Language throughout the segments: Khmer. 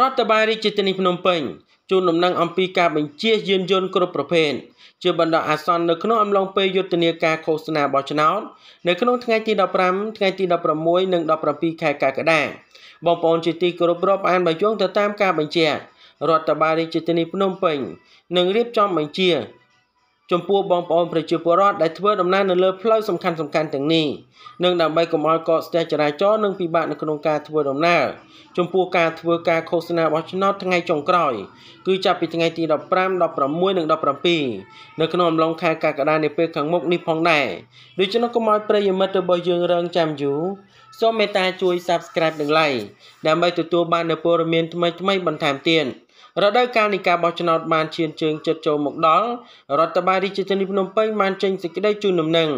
រដ្ឋបាលរាជធានីភ្នំពេញជូនដំណឹងអំពីការបញ្ជាយានយន្តគ្រប់ប្រភេទជាបណ្ដោះអាសន្ននៅក្នុងអំឡុងពេលយុទ្ធនាការឃោសនាបោះឆ្នោតនៅក្នុងថ្ងៃទី15ថ្ងៃទី16និង17ខែកក្កដាបងប្អូនជាទីគោរពរាប់អានបាយយងទៅតាមការបញ្ជារដ្ឋបាលរាជធានីភ្នំពេញនឹងរៀបចំបញ្ជាចំពោះបងប្អូនប្រជាពលរដ្ឋដែលធ្វើដំណើរនៅលើផ្លូវសំខាន់សំខាន់ទាំងនេះនឹងដើម្បីកុំឲ្យកកស្ទះចរាចរណ៍និងពិបាកនៅក្នុងការធ្វើដំណើរចំពោះការធ្វើការឃោសនាបោះឆ្នោតថ្ងៃចុងក្រោយគឺចាប់ពីថ្ងៃទី15 16និង17នៅក្នុងអំឡុងខែកក្កដានាពេលខាងមុខនេះផងដែរដូច្នេះកុំឲ្យប្រិយមិត្តរបស់យើងរងចាំយូរសូមមេត្តាជួយ Subscribe និង Like ដើម្បីទទួលបាននូវព័ត៌មានថ្មីៗបន្ថែមទៀត។រដូវកាលនៃការបោះឆ្នោតបានឈានជើងជិតចូលមកដល់រដ្ឋបាលរាជធានីភ្នំពេញបានចេញសេចក្តីជូនដំណឹង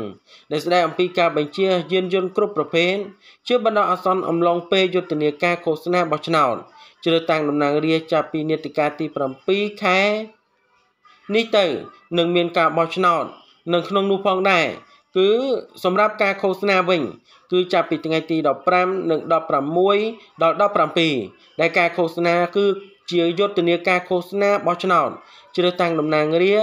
ដែលស្ដីអំពីការ បញ្ជា យានយន្តគ្រប់ប្រភេទជាបណ្ដោះអាសន្នអំឡុងពេលយុទ្ធនាការឃោសនាបោះឆ្នោតជ្រើសតាំងតំណាងរាស្ត្រចាប់ពីនាតិកាទី7ខែនេះទៅ នឹងមានការបោះឆ្នោតនៅក្នុងនោះផងដែរគឺសម្រាប់ការឃោសនាវិញគឺចាប់ពីថ្ងៃទី15និង16ដល់17ដែលការឃោសនាគឺជាយុទ្ធនាការឃោសនាបោះឆ្នោតជ្រើសតាំងតំណាងរា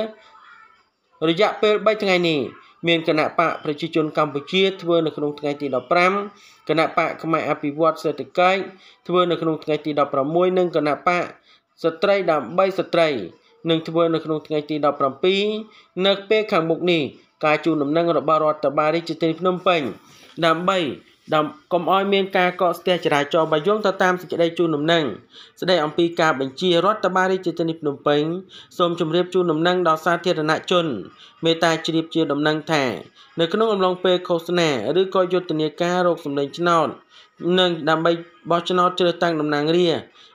រយៈពេល3ថ្ងៃនេះមានគណៈបកប្រជាជនកម្ពុជាធ្វើនៅក្នុងថ្ងៃទី15គណៈបកខ្មែរអភិវឌ្ឍសេដ្ឋកិច្ចធ្វើនៅក្នុងថ្ងៃទី16និងគណៈបកស្ត្រីដើម្បីស្ត្រីនឹងធ្វើនៅក្នុងថ្ងៃទី17នៅពេលខាងមុខនេះការជូនដំណឹងរបស់រដ្ឋបាលរាជធានីភ្នំពេញដើម្បីដើម្បីកុំឲ្យមានការកកស្ទះចរាចរណ៍បើយោងទៅតាមសេចក្តីជូនដំណឹងស្តីអំពីការបញ្ជារដ្ឋបាលរាជធានីភ្នំពេញសូមជម្រាបជូនដំណឹងដល់សាធារណជន មេត្តាជ្រាបជាដំណឹងថានៅក្នុងអំឡុងពេលឃោសនាឬក៏យុទ្ធនាការរោគសម្លេងឆ្នោតនិង ដើម្បីបោះឆ្នោតជ្រើសតាំងតំណាងរា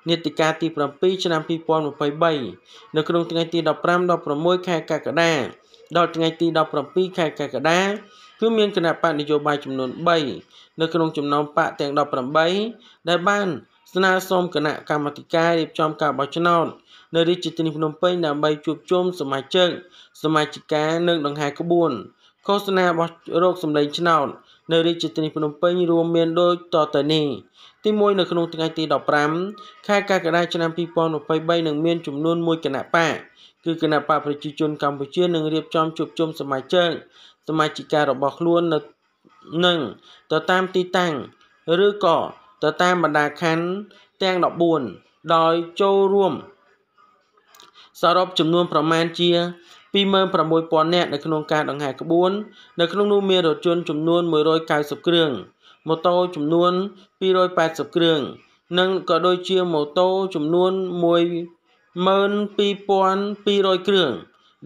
នីតិកាលទី7ឆ្នាំ2023នៅក្នុងថ្ងៃទី15ដល់16ខែកក្កដាដល់ថ្ងៃទី17ខែកក្កដាគឺមានគណៈបកនយោបាយចំនួន3នៅក្នុងចំណោមបកទាំង18ដែលបានស្នើសុំគណៈកម្មាធិការរៀបចំការបោះឆ្នោតនៅរាជធានីភ្នំពេញដើម្បីជួបជុំសមាជិកសមាជិកានិងដង្ហែក្បួនឃោសនាបោះរោគសម្លេងឆ្នោតនៅរាជធានីភ្នំពេញរួមមានដូចតទៅនេះទី1នៅក្នុងថ្ងៃទី15ខែកក្កដាឆ្នាំ2023នឹងមានចំនួន1គណៈបកគឺគណៈបកប្រជាជនកម្ពុជានឹងរៀបចំជួបជុំសមាជិកសមាជិការបស់ខ្លួននៅនឹងទៅតាមទីតាំងឬក៏ទៅតាមបណ្ដាខណ្ឌទាំង14ដោយចូលរួមសរុបចំនួនប្រមាណជា26,000នាក់នៅក្នុងការដង្ហែក្បួន នៅក្នុងនោះមានរថយន្តចំនួន190គ្រឿងម៉ូតូចំនួន280គ្រឿងនិងក៏ដូចជាម៉ូតូចំនួន12200គ្រឿង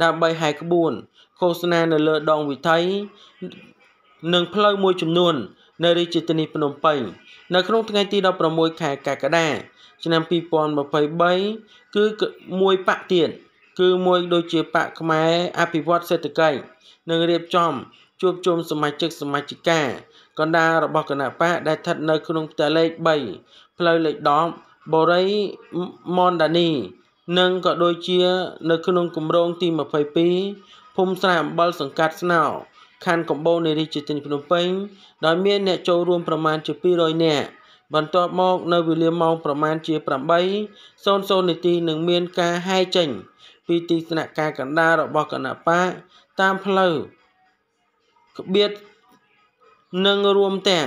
ដើម្បីហែក្បួនឃោសនានៅលើដងវិថីនិងផ្លូវមួយ ចំនួននៅ រាជធានីភ្នំពេញនៅក្នុងថ្ងៃទី16ខែកក្កដាឆ្នាំ2023គឺមួយបាក់ទៀតគឺមួយដូចជាបកខ្មែរអភិវឌ្ឍសេដ្ឋកិច្ចនិងរៀបចំ ជួបជុំសមាជិកសមាជិកា កណ្ដាលរបស់គណៈបកដែលស្ថិតនៅក្នុងផ្ទះលេខ3ផ្លូវលេខ10បូរីមនដានីនិងក៏ដូចជា នៅ ក្នុងគម្រោងទី22ភូមិស្រែអំបិលសង្កាត់ស្នោខណ្ឌកំបូរនៃរាជធានីភ្នំពេញដោយមានអ្នកចូលរួមប្រមាណជា200នាក់បន្ទាប់មក នៅវេលាម៉ោងប្រមាណជា8:00នាទីនឹងមានការហែចេញពីទីស្នាក់ការកណ្ដាលរបស់គណៈបកតាមផ្លូវក្បៀតនិងរួមទាំង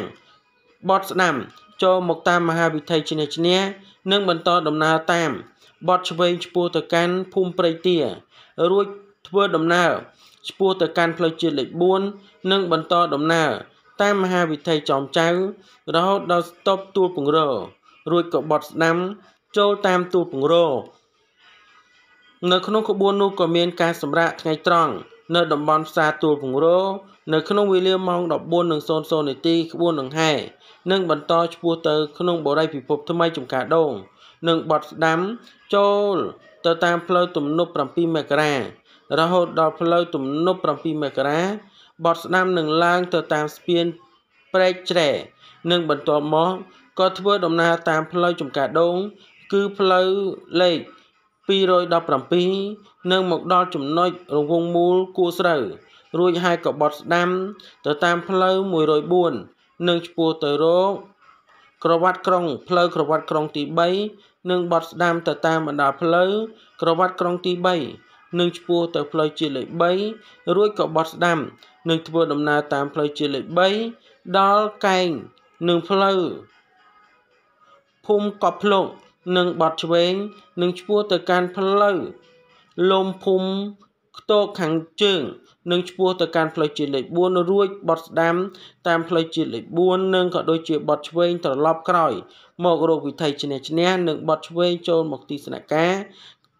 បត់ស្ដាំ ចូលមកតាមមហាវិថីឈ្នះឈ្នះនិងបន្តដំណើរតាម បត់ឆ្វេងឆ្ពោះទៅកាន់ភូមិព្រៃទារួចធ្វើដំណើរឆ្ពោះទៅកាន់ផ្លូវជាតិលេខ4និងបន្តដំណើរតាមមហាវិថីចំចៅរហូតដល់ស្ទប់ទួលពង្រោរួចក៏បត់ស្ដាំ ចូលតាមទួលពង្រោនៅក្នុងក្បួននោះក៏មានការសម្រាកថ្ងៃត្រង់នៅតំបន់ផ្សារទួលពងរោនៅក្នុងវេលាម៉ោង14:00នាទីក្បួនដង្ហែនិងបន្តឈ្មោះទៅក្នុងបរិយពិភពថ្មីចំការដងនិងបត់ស្ដាំចូលទៅតាមផ្លូវទំនប់7មករារហូតដល់ផ្លូវទំនប់7មករាបត់ស្ដាំនឹងឡើងទៅតាមស្ពានព្រែកច្រែនិងបន្ទាប់មកក៏ធ្វើដំណើរតាមផ្លូវចំការដងគឺផ្លូវលេខ217នឹងមកដល់ចំណុចរង្វង់មូលគួស្រូវរួចហើយក៏បត់ស្ដាំ ទៅតាមផ្លូវ104នឹងឆ្ពោះទៅរកក្រវ៉ាត់ក្រុងផ្លូវក្រវ៉ាត់ក្រុងទី3និងបត់ស្ដាំទៅតាមបណ្ដាផ្លូវក្រវ៉ាត់ក្រុងទី3និងឆ្ពោះទៅផ្លូវជាតិលេខ3រួចក៏បត់ស្ដាំនឹងធ្វើដំណើរតាមផ្លូវជាតិលេខ3ដល់កែងនឹងផ្លូវភូមិកប់ភ្លុកនិងបត់ឆ្វេង និងឆ្ពោះទៅកាន់ផ្លូវលំភូមិខ្ទោកខាងជើងនិងឆ្ពោះទៅកាន់ផ្លូវជាតិលេខ4រួចបត់ស្ដាំតាមផ្លូវជាតិលេខ4និងក៏ដូចជាបត់ឆ្វេងត្រឡប់ក្រោយមករកវិថីឈ្នះឈ្នះនិងបត់ឆ្វេងចូលមកទីស្នាក់ការ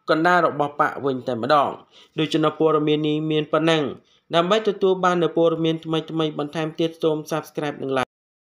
កណ្ដាលរបស់បកវិញតែម្ដងដូច្នេះព័ត៌មាននេះមានប៉ុណ្ណឹងដើម្បីទទួលបាននូវព័ត៌មានថ្មីៗបន្ថែមទៀតសូម Subscribe និង Like